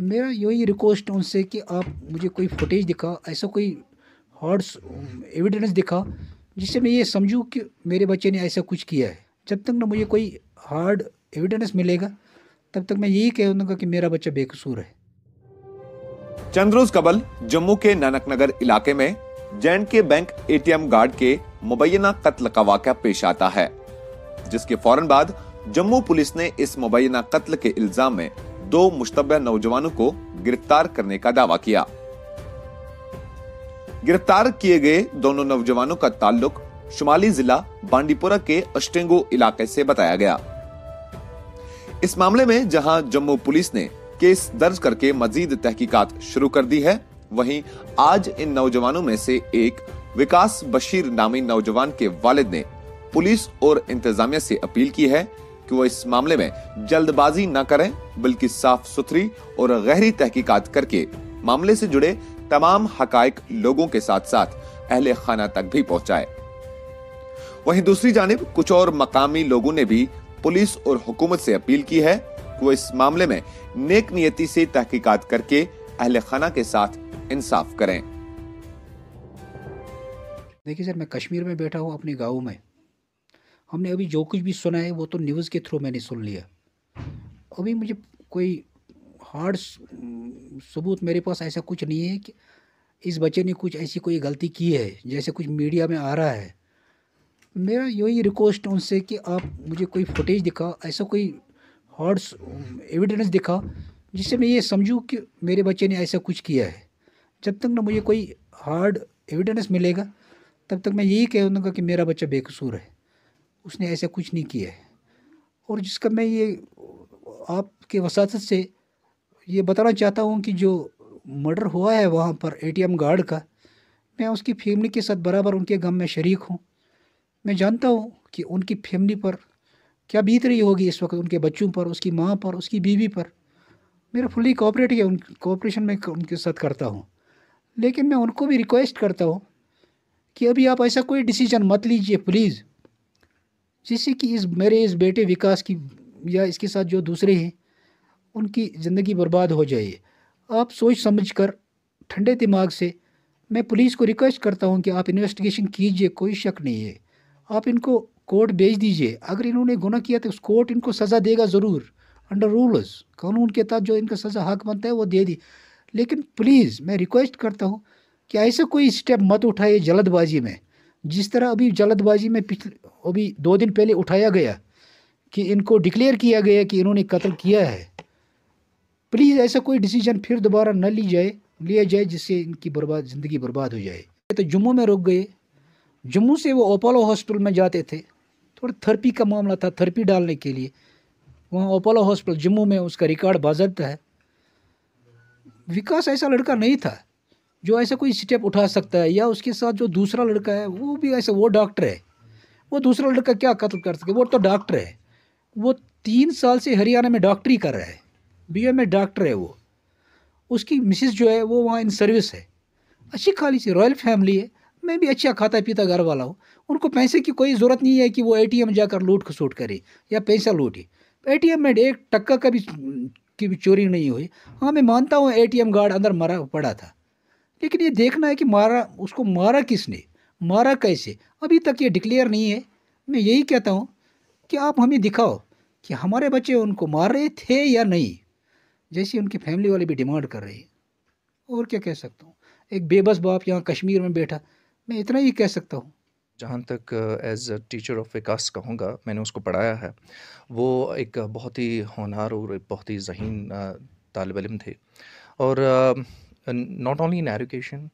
मेरा यही रिक्वेस्ट है उनसे कि आप मुझे कोई फुटेज दिखा ऐसा कोई हॉर्ड एविडेंस दिखा जिससे मैं ये समझूँ कि मेरे बच्चे ने ऐसा कुछ किया है जब तक ना मुझे कोई हार्ड एविडेंस मिलेगा तब तक मैं यही कह दूंगा कि मेरा बच्चा बेकसूर है चंद्रोज कबल जम्मू के नानक नगर इलाके में जैन के बैंक एटीएम गार्ड के मुबैना कत्ल का वाक़ पेश आता है जिसके फौरन बाद जम्मू पुलिस ने इस मुबैना कत्ल के इल्जाम में दो मुश्तबा नौजवानों को गिरफ्तार करने का दावा किया गिरफ्तार किए गए दोनों नौजवानों का ताल्लुक शुमाली जिला बांडीपुरा के अष्टेंगो इलाके से बताया गया इस मामले में जहां जम्मू पुलिस ने केस दर्ज करके मजीद तहकीकात शुरू कर दी है वहीं आज इन नौजवानों में से एक विकास बशीर नामी नौजवान के वालिद ने पुलिस और इंतजामिया से अपील की है कि वो इस मामले में जल्दबाजी न करें बल्कि साफ सुथरी और गहरी तहकीकात करके मामले से जुड़े तमाम हकायक लोगों के साथ साथ अहले खाना तक भी पहुंचाए वहीं दूसरी जानब कुछ और मकामी लोगों ने भी पुलिस और हुकूमत से अपील की है कि वो इस मामले में नेक नियति से तहकीकात करके अहल खाना के साथ इंसाफ करें देखिए सर मैं कश्मीर में बैठा हूँ अपने गाँव में हमने अभी जो कुछ भी सुना है वो तो न्यूज़ के थ्रू मैंने सुन लिया अभी मुझे कोई हार्ड सबूत मेरे पास ऐसा कुछ नहीं है कि इस बच्चे ने कुछ ऐसी कोई गलती की है जैसे कुछ मीडिया में आ रहा है मेरा यही रिक्वेस्ट उनसे कि आप मुझे कोई फुटेज दिखा ऐसा कोई हार्ड एविडेंस दिखा जिससे मैं ये समझूँ कि मेरे बच्चे ने ऐसा कुछ किया है जब तक ना मुझे कोई हार्ड एविडेंस मिलेगा तब तक मैं यही कहूँगा कि मेरा बच्चा बेकसूर है उसने ऐसा कुछ नहीं किया है और जिसका मैं ये आपके वसात से ये बताना चाहता हूँ कि जो मर्डर हुआ है वहाँ पर एटीएम गार्ड का मैं उसकी फैमिली के साथ बराबर उनके गम में शरीक हूँ मैं जानता हूँ कि उनकी फैमिली पर क्या बीत रही होगी इस वक्त उनके बच्चों पर उसकी माँ पर उसकी बीवी पर मेरा फुली कॉपरेट है उन कॉपरेशन में उनके साथ करता हूँ लेकिन मैं उनको भी रिक्वेस्ट करता हूँ कि अभी आप ऐसा कोई डिसीजन मत लीजिए प्लीज़ जिससे कि इस मेरे इस बेटे विकास की या इसके साथ जो दूसरे हैं उनकी ज़िंदगी बर्बाद हो जाए आप सोच समझ कर ठंडे दिमाग से मैं पुलिस को रिक्वेस्ट करता हूँ कि आप इन्वेस्टिगेशन कीजिए कोई शक नहीं है आप इनको कोर्ट भेज दीजिए अगर इन्होंने गुना किया तो उस कोर्ट इनको सज़ा देगा ज़रूर अंडर रूल्स कानून के तहत जो इनका सज़ा हक बनता है वो दे दी लेकिन प्लीज़ मैं रिक्वेस्ट करता हूँ कि ऐसा कोई स्टेप मत उठाइए जल्दबाजी में जिस तरह अभी जल्दबाजी में पिछले अभी दो दिन पहले उठाया गया कि इनको डिक्लेयर किया गया कि इन्होंने कत्ल किया है प्लीज़ ऐसा कोई डिसीजन फिर दोबारा न ली जाए लिया जाए जिससे इनकी बर्बाद ज़िंदगी बर्बाद हो जाए तो जम्मू में रुक गए जम्मू से वो अपोलो हॉस्पिटल में जाते थे थोड़ा थर्पी का मामला था थर्पी डालने के लिए वहाँ अपोलो हॉस्पिटल जम्मू में उसका रिकॉर्ड बाजबता है विकास ऐसा लड़का नहीं था जो ऐसा कोई स्टेप उठा सकता है या उसके साथ जो दूसरा लड़का है वो भी ऐसा वो डॉक्टर है वो दूसरा लड़का क्या कत्ल कर सके वो तो डॉक्टर है वो तीन साल से हरियाणा में डॉक्टरी कर रहा है बी में डॉक्टर है वो उसकी मिसिस जो है वो वहाँ इन सर्विस है अच्छी खाली सी रॉयल फैमिली है मैं भी अच्छा खाता पीता घर वाला हूँ उनको पैसे की कोई ज़रूरत नहीं है कि वो एटीएम जाकर लूट खसूट करे या पैसा लूटे एटीएम में एक टक्का का भी की भी चोरी नहीं हुई हाँ मैं मानता हूँ एटीएम गार्ड अंदर मरा पड़ा था लेकिन ये देखना है कि मारा उसको मारा किसने मारा कैसे अभी तक ये डिक्लेयर नहीं है मैं यही कहता हूँ कि आप हमें दिखाओ कि हमारे बच्चे उनको मार रहे थे या नहीं जैसे उनकी फैमिली वाले भी डिमांड कर रहे हैं और क्या कह सकता हूँ एक बेबस बाप यहाँ कश्मीर में बैठा मैं इतना ही कह सकता हूँ जहाँ तक as a teacher of Vikas कहूँगा मैंने उसको पढ़ाया है वो एक बहुत ही होनहार और बहुत ही जहीन uh, तालब इम थे और uh, not only in education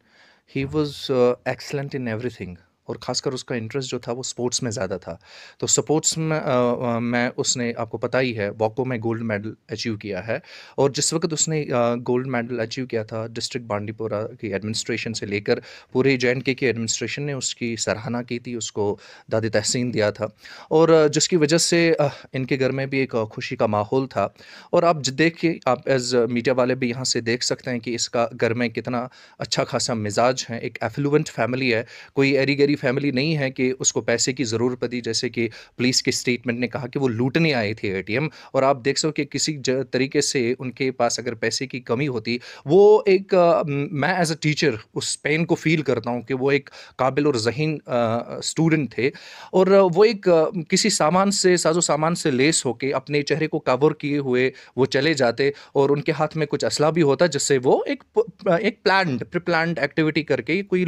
he was uh, excellent in everything और ख़ासकर उसका इंटरेस्ट जो था वो स्पोर्ट्स में ज़्यादा था तो स्पोर्ट्स में आ, मैं उसने आपको पता ही है वॉको में गोल्ड मेडल अचीव किया है और जिस वक्त उसने आ, गोल्ड मेडल अचीव किया था डिस्ट्रिक्ट बांडीपोरा की एडमिनिस्ट्रेशन से लेकर पूरे जे एंड के की एडमिनिस्ट्रेशन ने उसकी सराहना की थी उसको दादी तहसीन दिया था और जिसकी वजह से इनके घर में भी एक खुशी का माहौल था और आप देख के आप एज मीडिया वाले भी यहाँ से देख सकते हैं कि इसका घर में कितना अच्छा खासा मिजाज है एक एफ्लुएंट फैमिली है कोई एरी फैमिली नहीं है कि उसको पैसे की ज़रूरत पड़ी जैसे कि पुलिस के स्टेटमेंट ने कहा कि वो लूटने आए थे एटीएम और आप देख सको कि किसी तरीके से उनके पास अगर पैसे की कमी होती वो एक आ, मैं एज अ टीचर उस पेन को फील करता हूँ कि वो एक काबिल और जहीन स्टूडेंट थे और वो एक आ, किसी सामान से साजो सामान से लेस होकर अपने चेहरे को कवर किए हुए वो चले जाते और उनके हाथ में कुछ असला भी होता जिससे वो एक एक प्लान प्री एक्टिविटी करके कोई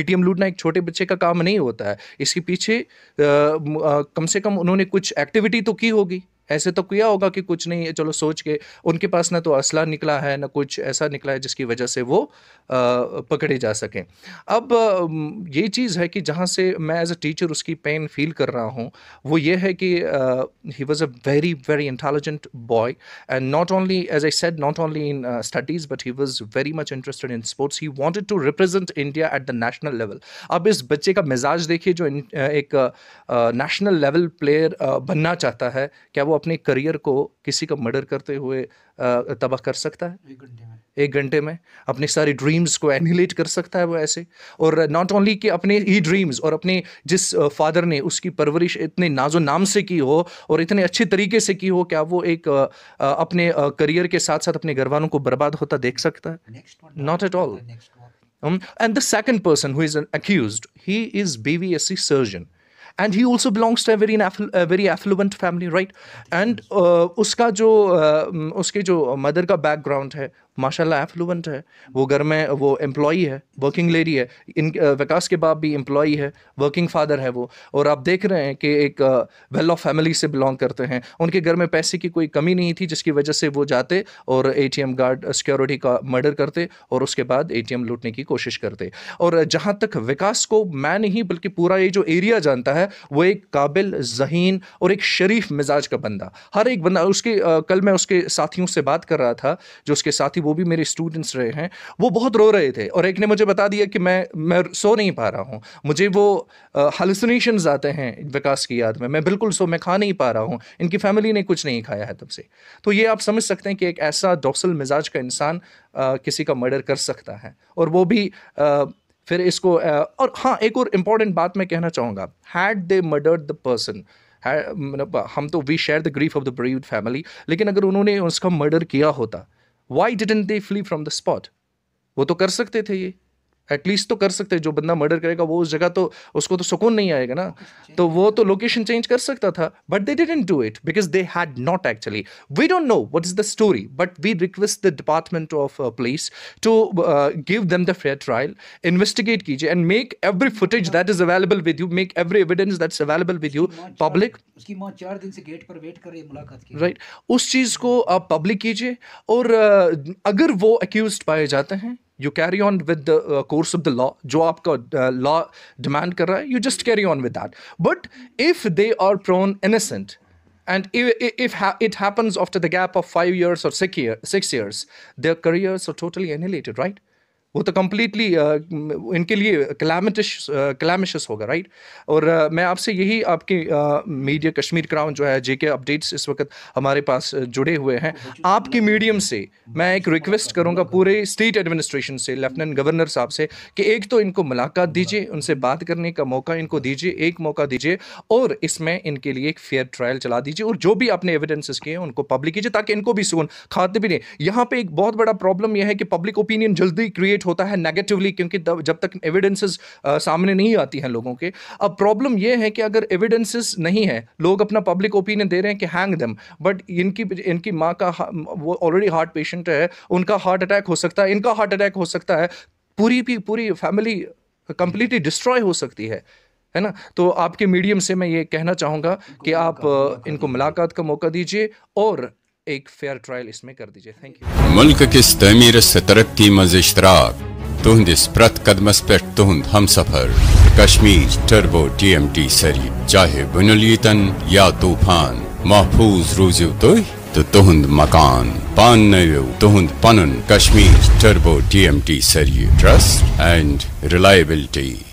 एटीएम लूटना एक छोटे बच्चे का काम नहीं होता है इसके पीछे कम से कम उन्होंने कुछ एक्टिविटी तो की होगी ऐसे तो किया होगा कि कुछ नहीं है चलो सोच के उनके पास ना तो असला निकला है ना कुछ ऐसा निकला है जिसकी वजह से वो पकड़े जा सकें अब ये चीज़ है कि जहाँ से मैं एज अ टीचर उसकी पेन फील कर रहा हूँ वो ये है कि he was a very very intelligent boy and not only as I said not only in studies but he was very much interested in sports he wanted to represent India at the national level अब इस बच्चे का मिजाज देखिए जो एक national level player बनना चाहता है क्या वो अपने करियर को किसी का मर्डर करते हुए तबाह कर सकता है एक घंटे में एक घंटे में अपने सारी ड्रीम्स को एनिलेट कर सकता है वो ऐसे और नॉट ओनली कि अपने ही ड्रीम्स और अपने जिस फादर ने उसकी परवरिश इतने नाजो नाम से की हो और इतने अच्छे तरीके से की हो क्या वो एक अपने करियर के साथ साथ अपने घर वालों को बर्बाद होता देख सकता है not at all and the second person who is accused he is be surgeon and he also belongs to a very a very affluent family right and uh, उसका जो uh, उसके mm, जो mother का background है माशाल्लाह effluent है वो घर में वो एम्प्लॉई है वर्किंग लेडी है इन विकास के बाप भी एम्प्लॉई है वर्किंग फादर है वो और आप देख रहे हैं कि एक वेल ऑफ फैमिली से बिलोंग करते हैं उनके घर में पैसे की कोई कमी नहीं थी जिसकी वजह से वो जाते और ए गार्ड सिक्योरिटी का मर्डर करते और उसके बाद ए लूटने की कोशिश करते और जहाँ तक विकास को मैं नहीं बल्कि पूरा ये जो एरिया जानता है वो एक काबिल जहीन और एक शरीफ मिजाज का बंदा हर एक बंदा उसके कल मैं उसके साथियों से बात कर रहा था जो उसके साथी वो भी मेरे स्टूडेंट्स रहे हैं वो बहुत रो रहे थे और एक ने मुझे बता दिया कि मैं मैं सो नहीं पा रहा हूँ मुझे वो हलुसनेशंस आते हैं विकास की याद में मैं बिल्कुल सो मैं खा नहीं पा रहा हूँ इनकी फैमिली ने कुछ नहीं खाया है तब से तो ये आप समझ सकते हैं कि एक ऐसा डॉक्सल मिजाज का इंसान किसी का मर्डर कर सकता है और वो भी फिर इसको और हाँ एक और इम्पॉर्टेंट बात मैं कहना चाहूँगा had they murder the person हम तो we share the grief of the brave family लेकिन अगर उन्होंने उसका मर्डर किया होता why didn't they flee from the spot वो तो कर सकते थे ये एटलीस्ट तो कर सकते जो बंदा मर्डर करेगा वो उस जगह तो उसको तो सुकून नहीं आएगा ना तो वो तो लोकेशन चेंज कर सकता था but they didn't do it because they had not actually we don't know what is the story but we request the department of police to give them the fair trial investigate कीजिए and make every footage that is available with you make every evidence that's available with you public उसकी मौत चार दिन से gate पर wait कर रही है मुलाकात की राइट right. उस चीज़ को आप पब्लिक कीजिए और uh, अगर वो अक्यूज पाए जाते हैं you carry on with the uh, course of the law jo aapka, uh, law demand kar you just carry on with that but if they are prone innocent and if, it happens after the gap of five years or six, years their careers are totally annihilated right वो तो completely uh, इनके लिए calamitous calamitous uh, होगा right और uh, मैं आपसे यही आपकी मीडिया कश्मीर क्राउन जो है जे के अपडेट्स इस वक्त हमारे पास जुड़े हुए हैं आपके मीडियम से मैं एक रिक्वेस्ट करूंगा पूरे स्टेट एडमिनिस्ट्रेशन से लेफ्टिनेंट गवर्नर साहब से कि एक तो इनको मुलाकात दीजिए उनसे बात करने का मौका इनको दीजिए एक मौका दीजिए और इसमें इनके लिए एक फेयर ट्रायल चला दीजिए और जो भी आपने एविडेंसेस किए उनको पब्लिक कीजिए ताकि इनको भी सुन खाते भी नहीं यहाँ पे एक बहुत बड़ा प्रॉब्लम यह है कि पब्लिक ओपिनियन जल्दी क्रिएट ट्रीट होता है नेगेटिवली क्योंकि जब तक एविडेंसेस सामने नहीं आती हैं लोगों के अब प्रॉब्लम यह है कि अगर एविडेंसेस नहीं है लोग अपना पब्लिक ओपिनियन दे रहे हैं कि हैंग दम बट इनकी इनकी माँ का वो ऑलरेडी हार्ट पेशेंट है उनका हार्ट अटैक हो सकता है इनका हार्ट अटैक हो सकता है पूरी भी पूरी फैमिली कंप्लीटली डिस्ट्रॉय हो सकती है है ना तो आपके मीडियम से मैं ये कहना चाहूँगा कि आप इनको मुलाकात का मौका दीजिए और एक फेयर ट्रायल इसमें कर दीजिए थैंक यू मुल्क किस तमीर से तरक्की मज तुहदिस प्रत कदमस पे तुहद हम सफर Kashmir Turbo T M T सरी चाहे बुनलीतन या तूफान महफूज रूजो तु तो तुहद मकान पान नयो तुहद पन Kashmir Turbo T M T सरी ट्रस्ट एंड रिलायबिलिटी